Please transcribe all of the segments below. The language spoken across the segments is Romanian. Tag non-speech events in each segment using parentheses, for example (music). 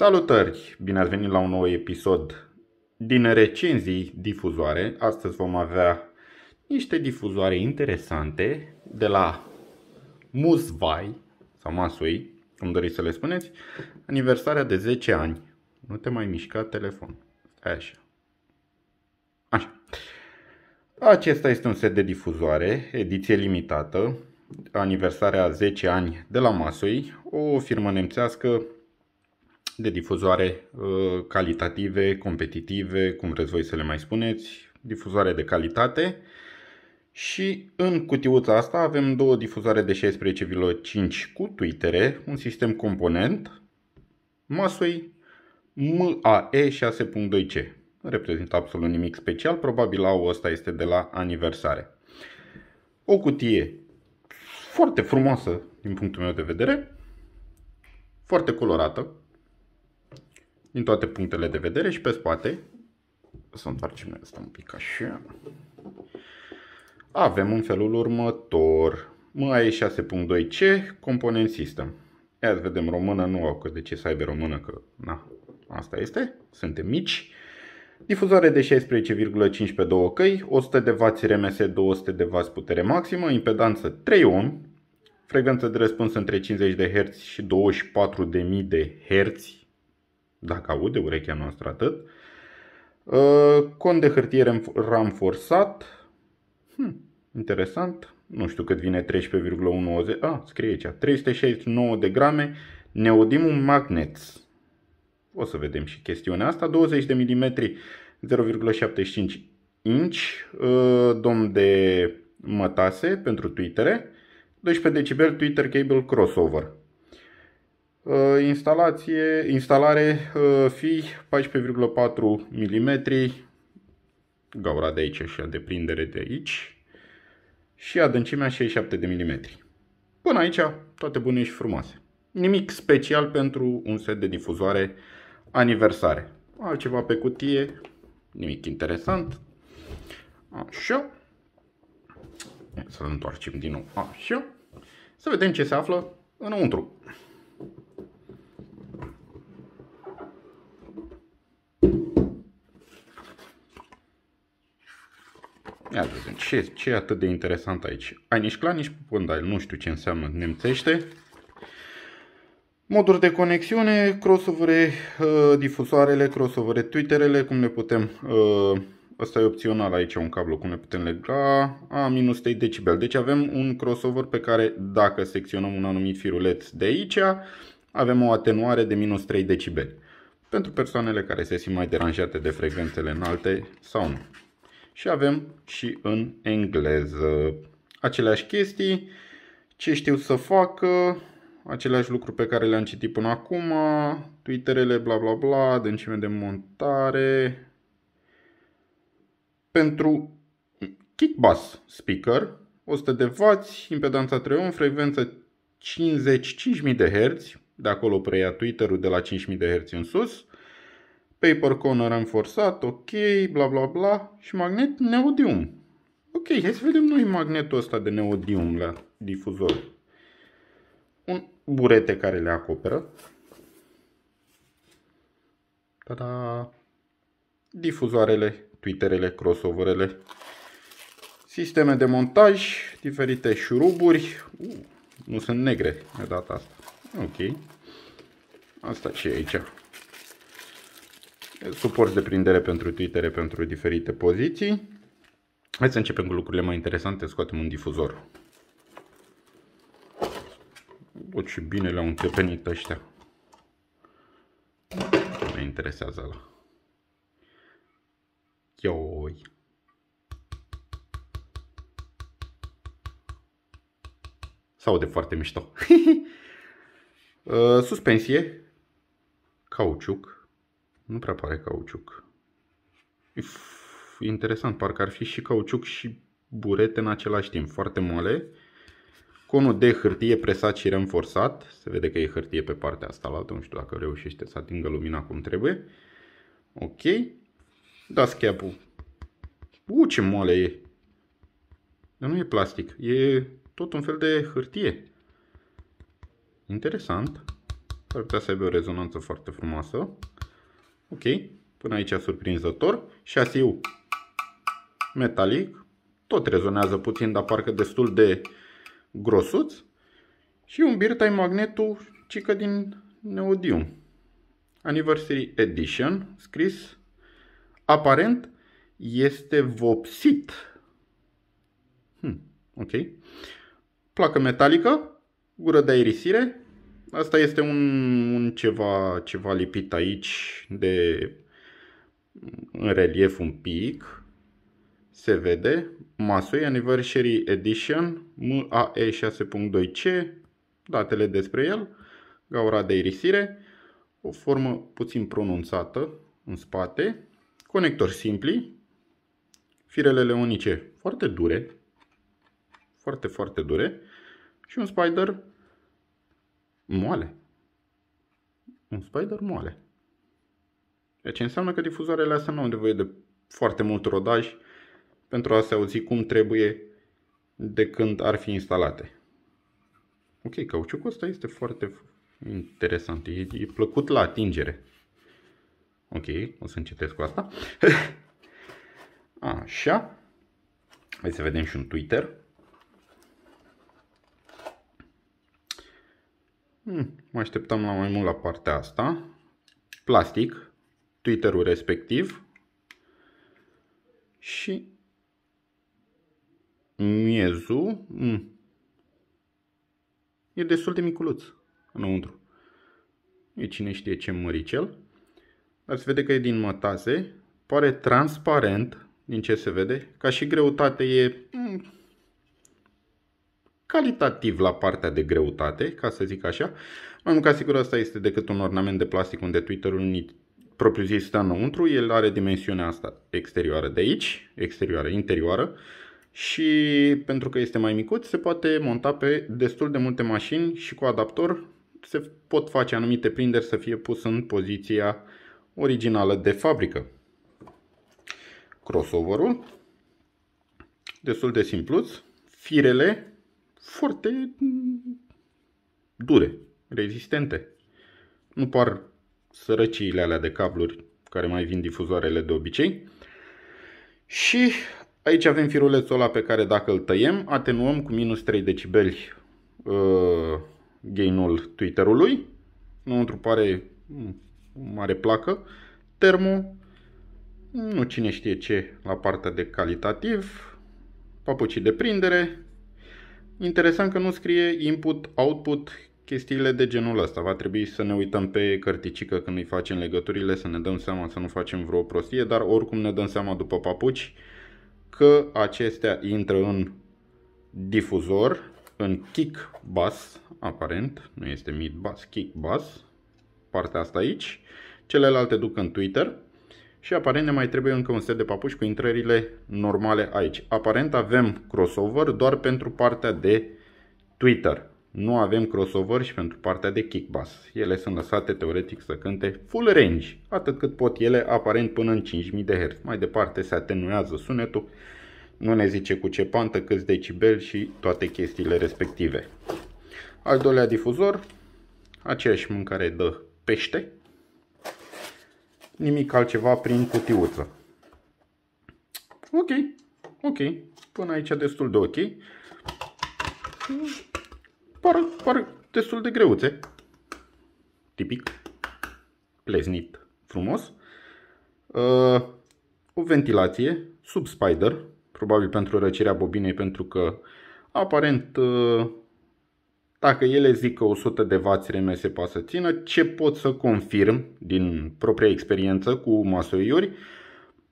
Salutări! Bine ați venit la un nou episod din recenzii difuzoare. Astăzi vom avea niște difuzoare interesante de la Musvai sau Masui, cum doriți să le spuneți, aniversarea de 10 ani. Nu te mai mișca telefon. așa. Așa. Acesta este un set de difuzoare, ediție limitată, aniversarea 10 ani de la Masui, o firmă nemțească de difuzoare uh, calitative, competitive, cum vreți voi să le mai spuneți, difuzoare de calitate. Și în cutiuța asta avem două difuzoare de 16,5 cu tuitere, un sistem component, MASUI MAE 6.2C. Nu reprezintă absolut nimic special, probabil au ăsta este de la aniversare. O cutie foarte frumoasă din punctul meu de vedere, foarte colorată, din toate punctele de vedere și pe spate, să întoarcem asta un pic așa, avem în felul următor, MAE 6.2C, component system. Ia să vedem, română nu au că de ce să aibă română, că na, asta este, suntem mici. Difuzoare de 16,5 pe 2 căi, 100 de W RMS, 200 de W putere maximă, impedanță 3 ohm, frecvență de răspuns între 50 de Hz și 24.000 de Hz, dacă aude urechea noastră atât. Uh, cont de hârtie forsat. Hm, interesant. Nu știu cât vine 13,190. A, ah, scrie aici. 369 de grame. Neodimul magnets. O să vedem și chestiunea asta. 20 de mm 0,75 inch. Dom de mătase pentru tweetere. 12 decibel Twitter Cable Crossover. Uh, instalație, instalare uh, fi 14,4 mm, gaura de aici și a de prindere de aici și adâncimea 67 de mm. Până aici toate bune și frumoase. Nimic special pentru un set de difuzoare aniversare. Altceva pe cutie, nimic interesant. Așa. Să întoarcem din nou. Așa. Să vedem ce se află înăuntru. Ia să vedem, ce, ce e atât de interesant aici? Ai nici clar, nici Pondal, nu știu ce înseamnă nemțește. Moduri de conexiune, crossovere, uh, difuzoarele, crossovere, twitterele, cum le putem... Uh, Asta e opțional aici, un cablu cum ne putem lega, a minus 3 decibel. Deci avem un crossover pe care dacă secționăm un anumit firuleț de aici, avem o atenuare de minus 3 decibel. Pentru persoanele care se simt mai deranjate de frecvențele înalte sau nu și avem și în engleză. Aceleași chestii, ce știu să fac aceleași lucruri pe care le-am citit până acum, twitterele, bla bla bla, adâncime de montare. Pentru kickbass speaker, 100 de W, impedanța 3 ohm, frecvență 5.000 de Hz, de acolo preia Twitter-ul de la 5.000 de Hz în sus, paper corner am forsat, ok, bla bla bla, și magnet neodium. Ok, hai să vedem noi magnetul ăsta de neodium la difuzor. Un burete care le acoperă. Tada! Difuzoarele, twitterele, crossoverele. Sisteme de montaj, diferite șuruburi. Uh, nu sunt negre de data asta. Ok. Asta e aici suport de prindere pentru Twitter pentru diferite poziții. Hai să începem cu lucrurile mai interesante, scoatem un difuzor. Bă, ce bine le-au înțepenit ăștia. mă interesează ăla. Ioi. Sau de foarte mișto. (laughs) Uh, suspensie, cauciuc, nu prea pare cauciuc. Uf, interesant, parcă ar fi și cauciuc și burete în același timp, foarte moale. Conul de hârtie presat și renforsat. Se vede că e hârtie pe partea asta la altă. Nu știu dacă reușește să atingă lumina cum trebuie. Ok. Da schiapul. U, ce moale e. Dar nu e plastic. E tot un fel de hârtie. Interesant. Ar putea să aibă o rezonanță foarte frumoasă. Ok, până aici surprinzător. Șasiu metalic, tot rezonează puțin, dar parcă destul de grosuț. Și un birtai magnetul cică din Neodium. Anniversary Edition, scris aparent este vopsit. Hmm, ok. Placă metalică, gură de aerisire, Asta este un, un ceva, ceva lipit aici de în relief un pic. Se vede. Masui Anniversary Edition MAE 6.2C Datele despre el Gaura de irisire O formă puțin pronunțată în spate conector simpli firelele unice foarte dure Foarte, foarte dure Și un spider moale. Un spider moale. Deci înseamnă că difuzoarele astea nu au nevoie de foarte mult rodaj pentru a se auzi cum trebuie de când ar fi instalate. Ok, cauciucul ăsta este foarte interesant, e, e plăcut la atingere. Ok, o să încetez cu asta. (laughs) Așa. Hai să vedem și un Twitter. Hmm, mă așteptam la mai mult la partea asta. Plastic, Twitter-ul respectiv și miezul hmm, e destul de miculuț înăuntru. E cine știe ce măricel. Dar se vede că e din mătase. Pare transparent din ce se vede. Ca și greutate e... Hmm, calitativ la partea de greutate, ca să zic așa. Mai mult ca sigur asta este decât un ornament de plastic unde Twitter-ul propriu zis stă înăuntru, el are dimensiunea asta exterioară de aici, exterioară, interioară și pentru că este mai micuț se poate monta pe destul de multe mașini și cu adaptor se pot face anumite prinderi să fie pus în poziția originală de fabrică. Crossoverul, destul de simplu, firele foarte dure, rezistente. Nu par sărăciile alea de cabluri care mai vin difuzoarele de obicei. Și aici avem firulețul ăla pe care dacă îl tăiem, atenuăm cu minus 3 decibeli uh, gainul Twitterului. Înăuntru pare mare placă. Termo, nu cine știe ce la partea de calitativ, papucii de prindere, Interesant că nu scrie input-output chestiile de genul ăsta. Va trebui să ne uităm pe cărticică când îi facem legăturile, să ne dăm seama să nu facem vreo prostie, dar oricum ne dăm seama după papuci că acestea intră în difuzor, în kick bus, aparent, nu este mid bus, kick bus, partea asta aici. Celelalte duc în Twitter și aparent ne mai trebuie încă un set de papuși cu intrările normale aici. Aparent avem crossover doar pentru partea de Twitter. Nu avem crossover și pentru partea de kickbass. Ele sunt lăsate teoretic să cânte full range, atât cât pot ele aparent până în 5000 de Hz. Mai departe se atenuează sunetul, nu ne zice cu ce pantă, câți decibel și toate chestiile respective. Al doilea difuzor, aceeași mâncare dă pește, nimic altceva prin cutiuță. Ok, ok, până aici destul de ok. Par, par destul de greuțe. Tipic, pleznit, frumos. Uh, o ventilație sub spider, probabil pentru răcirea bobinei, pentru că aparent uh, dacă ele zic că 100 de W RMS poate să țină, ce pot să confirm din propria experiență cu masoiuri,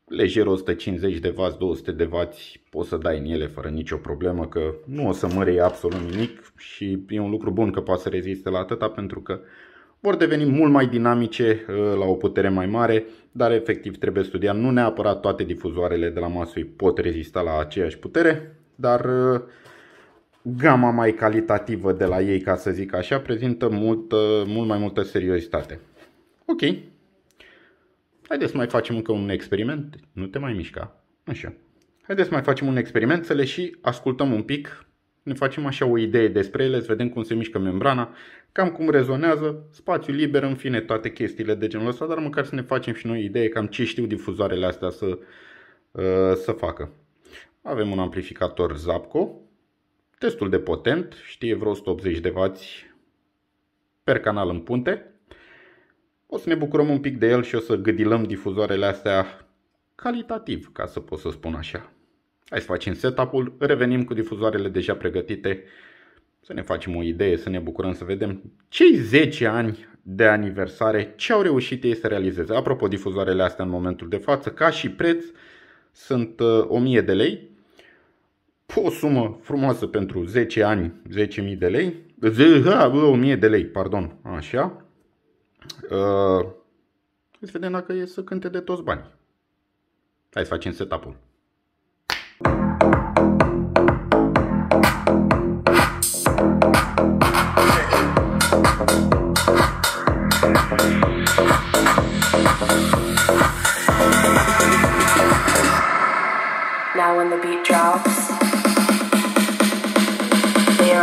lejer 150 de vați, 200 de vați poți să dai în ele fără nicio problemă că nu o să mărei absolut nimic și e un lucru bun că poate să reziste la atâta pentru că vor deveni mult mai dinamice ă, la o putere mai mare, dar efectiv trebuie studiat. Nu neapărat toate difuzoarele de la masoi pot rezista la aceeași putere, dar ă, gama mai calitativă de la ei, ca să zic așa, prezintă mult, mult mai multă seriozitate. Ok. Haideți să mai facem încă un experiment. Nu te mai mișca. Așa. Haideți să mai facem un experiment, să le și ascultăm un pic. Ne facem așa o idee despre ele, să vedem cum se mișcă membrana, cam cum rezonează, spațiu liber, în fine, toate chestiile de genul ăsta, dar măcar să ne facem și noi idee cam ce știu difuzoarele astea să, uh, să facă. Avem un amplificator Zapco, destul de potent, știe vreo 180 de vați per canal în punte. O să ne bucurăm un pic de el și o să gâdilăm difuzoarele astea calitativ, ca să pot să spun așa. Hai să facem setup-ul, revenim cu difuzoarele deja pregătite, să ne facem o idee, să ne bucurăm, să vedem cei 10 ani de aniversare, ce au reușit ei să realizeze. Apropo, difuzoarele astea în momentul de față, ca și preț, sunt 1000 uh, de lei, o sumă frumoasă pentru 10 ani, 10.000 de lei, 1000 de lei, pardon, așa. Uh, să vedem dacă e să cânte de toți bani. Hai să facem setup-ul. Now when the beat drops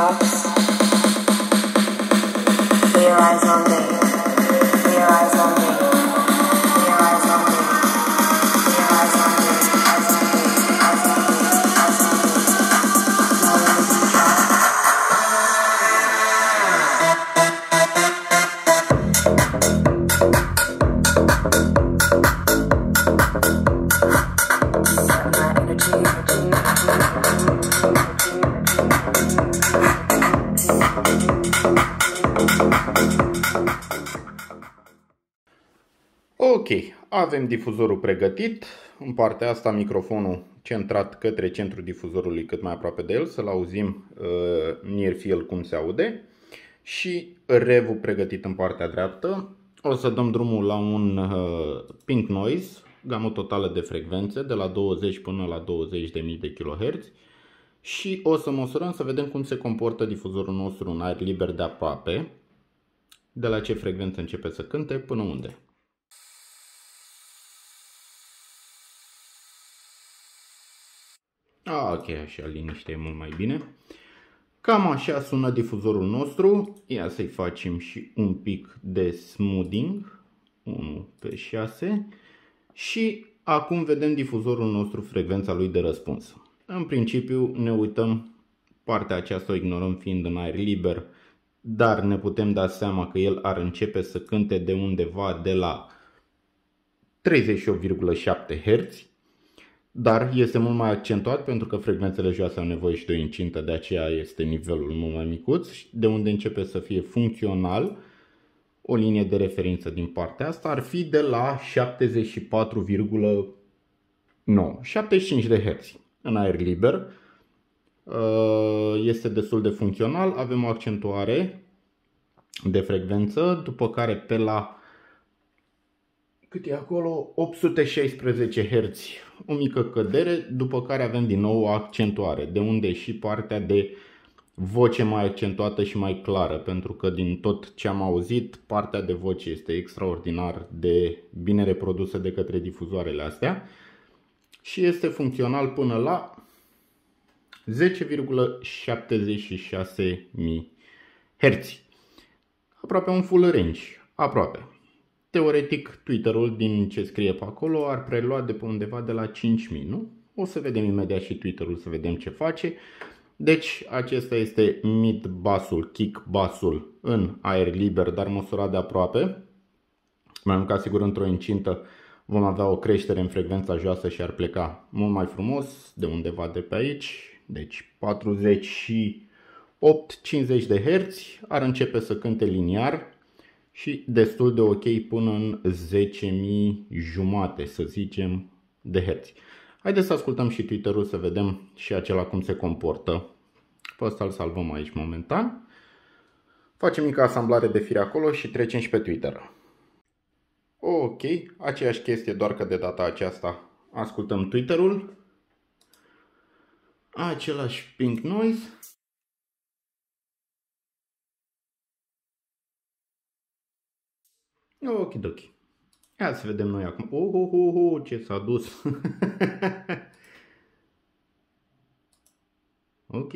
now. Ok, avem difuzorul pregătit, în partea asta microfonul centrat către centrul difuzorului cât mai aproape de el, să-l auzim uh, near field cum se aude și revul pregătit în partea dreaptă. O să dăm drumul la un uh, pink noise, gamă totală de frecvențe de la 20 până la 20.000 de kHz și o să măsurăm să vedem cum se comportă difuzorul nostru în aer liber de aproape, de la ce frecvență începe să cânte până unde. A, ah, ok, așa, liniște e mult mai bine. Cam așa sună difuzorul nostru. Ia să-i facem și un pic de smoothing. 1 pe 6. Și acum vedem difuzorul nostru, frecvența lui de răspuns. În principiu ne uităm, partea aceasta o ignorăm fiind în aer liber, dar ne putem da seama că el ar începe să cânte de undeva de la 38,7 Hz dar este mult mai accentuat pentru că frecvențele joase au nevoie și de o incintă, de aceea este nivelul mult mai micuț, de unde începe să fie funcțional o linie de referință din partea asta ar fi de la 74,9, 75 de Hz în aer liber. Uh, este destul de funcțional, avem o accentuare de frecvență, după care pe la cât e acolo? 816 Hz, o mică cădere, după care avem din nou o accentuare, de unde și partea de voce mai accentuată și mai clară, pentru că din tot ce am auzit, partea de voce este extraordinar de bine reprodusă de către difuzoarele astea și este funcțional până la 10,76 Hz. Aproape un full range, aproape. Teoretic, Twitter-ul din ce scrie pe acolo ar prelua de pe undeva de la 5.000, nu? O să vedem imediat și Twitter-ul să vedem ce face. Deci acesta este mid basul, kick basul în aer liber, dar măsurat de aproape. Mai mult ca sigur într-o incintă vom avea o creștere în frecvența joasă și ar pleca mult mai frumos de undeva de pe aici. Deci 48-50 de herți ar începe să cânte liniar, și destul de ok până în 10.000 jumate, să zicem, de herți. Haideți să ascultăm și Twitter-ul să vedem și acela cum se comportă. Pe ăsta îl salvăm aici momentan. Facem mică asamblare de fire acolo și trecem și pe Twitter. Ok, aceeași chestie, doar că de data aceasta ascultăm Twitter-ul. Același pink noise. Ok, ok. Ia să vedem noi acum. Oh, oh, oh, oh ce s-a dus. (laughs) ok.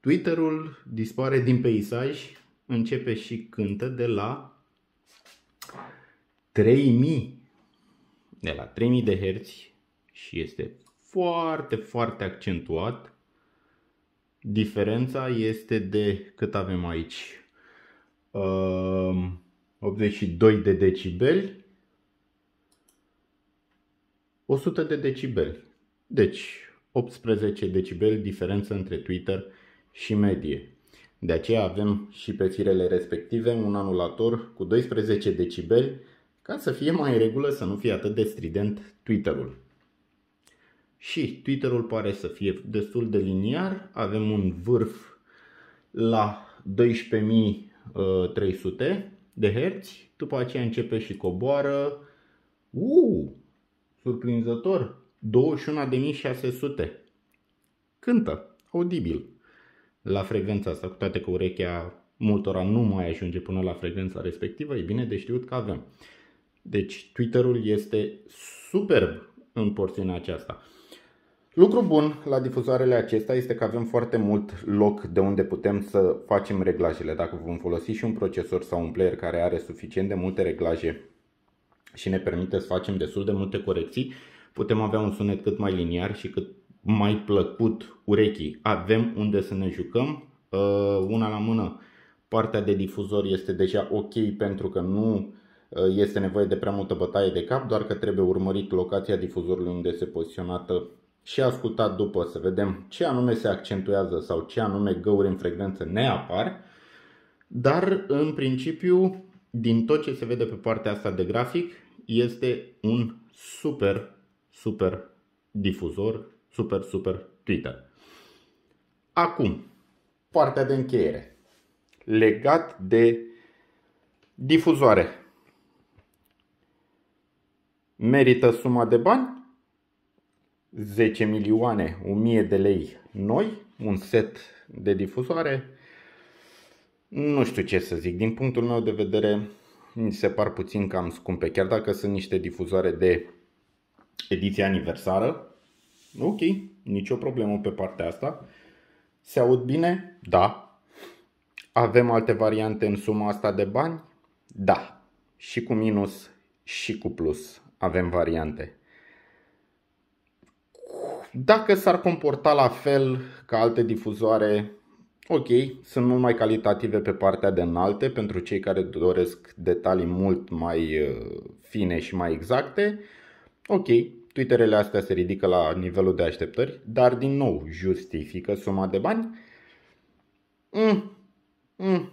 Twitter-ul dispare din peisaj, începe și cântă de la 3000 de la 3000 de herți și este foarte, foarte accentuat. Diferența este de cât avem aici? 82 ehm, de decibeli, 100 de decibeli. Deci 18 decibeli diferență între Twitter și medie. De aceea avem și pe firele respective un anulator cu 12 decibeli ca să fie mai în regulă să nu fie atât de strident Twitter-ul. Și Twitter-ul pare să fie destul de liniar, avem un vârf la 12.000 300 uh, de herți, după aceea începe și coboară, uuu, surprinzător, 21.600. Cântă, audibil, la frecvența asta, cu toate că urechea multora nu mai ajunge până la frecvența respectivă, e bine de știut că avem. Deci Twitter-ul este superb în porțiunea aceasta. Lucru bun la difuzoarele acestea este că avem foarte mult loc de unde putem să facem reglajele. Dacă vom folosi și un procesor sau un player care are suficient de multe reglaje și ne permite să facem destul de multe corecții, putem avea un sunet cât mai liniar și cât mai plăcut urechii. Avem unde să ne jucăm, uh, una la mână. Partea de difuzor este deja ok pentru că nu uh, este nevoie de prea multă bătaie de cap, doar că trebuie urmărit locația difuzorului unde se poziționată și ascultat după să vedem ce anume se accentuează sau ce anume găuri în frecvență ne apar, dar în principiu din tot ce se vede pe partea asta de grafic este un super, super difuzor, super, super Twitter. Acum, partea de încheiere. Legat de difuzoare. Merită suma de bani? 10 milioane 1000 de lei noi, un set de difuzoare. Nu știu ce să zic, din punctul meu de vedere mi se par puțin cam scumpe, chiar dacă sunt niște difuzoare de ediție aniversară. Ok, nicio problemă pe partea asta. Se aud bine? Da. Avem alte variante în suma asta de bani? Da. Și cu minus și cu plus avem variante. Dacă s-ar comporta la fel ca alte difuzoare, ok, sunt mult mai calitative pe partea de înalte pentru cei care doresc detalii mult mai uh, fine și mai exacte. Ok, Twitterele astea se ridică la nivelul de așteptări, dar din nou justifică suma de bani. Mm. Mm.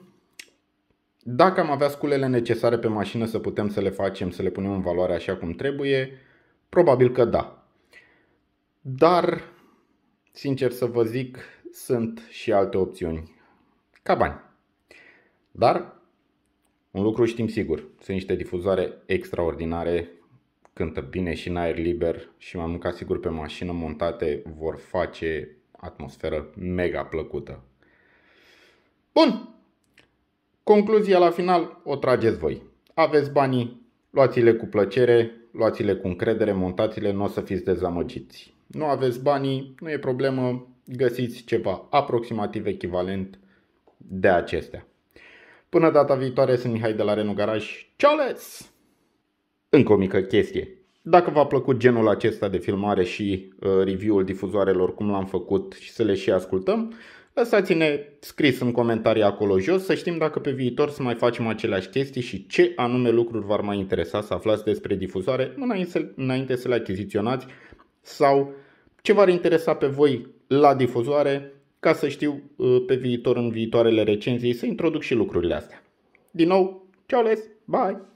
Dacă am avea sculele necesare pe mașină să putem să le facem, să le punem în valoare așa cum trebuie, probabil că da. Dar, sincer să vă zic, sunt și alte opțiuni ca bani. Dar un lucru știm sigur, sunt niște difuzoare extraordinare, cântă bine și în aer liber și m-am mâncat sigur pe mașină montate vor face atmosferă mega plăcută. Bun, concluzia la final o trageți voi. Aveți banii, luați-le cu plăcere, luați-le cu încredere, montați-le, nu o să fiți dezamăgiți nu aveți banii, nu e problemă, găsiți ceva aproximativ echivalent de acestea. Până data viitoare sunt Mihai de la Renu Garaj. les! Încă o mică chestie. Dacă v-a plăcut genul acesta de filmare și uh, review-ul difuzoarelor cum l-am făcut și să le și ascultăm, lăsați-ne scris în comentarii acolo jos să știm dacă pe viitor să mai facem aceleași chestii și ce anume lucruri v-ar mai interesa să aflați despre difuzoare înainte să le achiziționați sau ce v-ar interesa pe voi la difuzoare ca să știu uh, pe viitor în viitoarele recenzii să introduc și lucrurile astea. Din nou, ce ales? bye!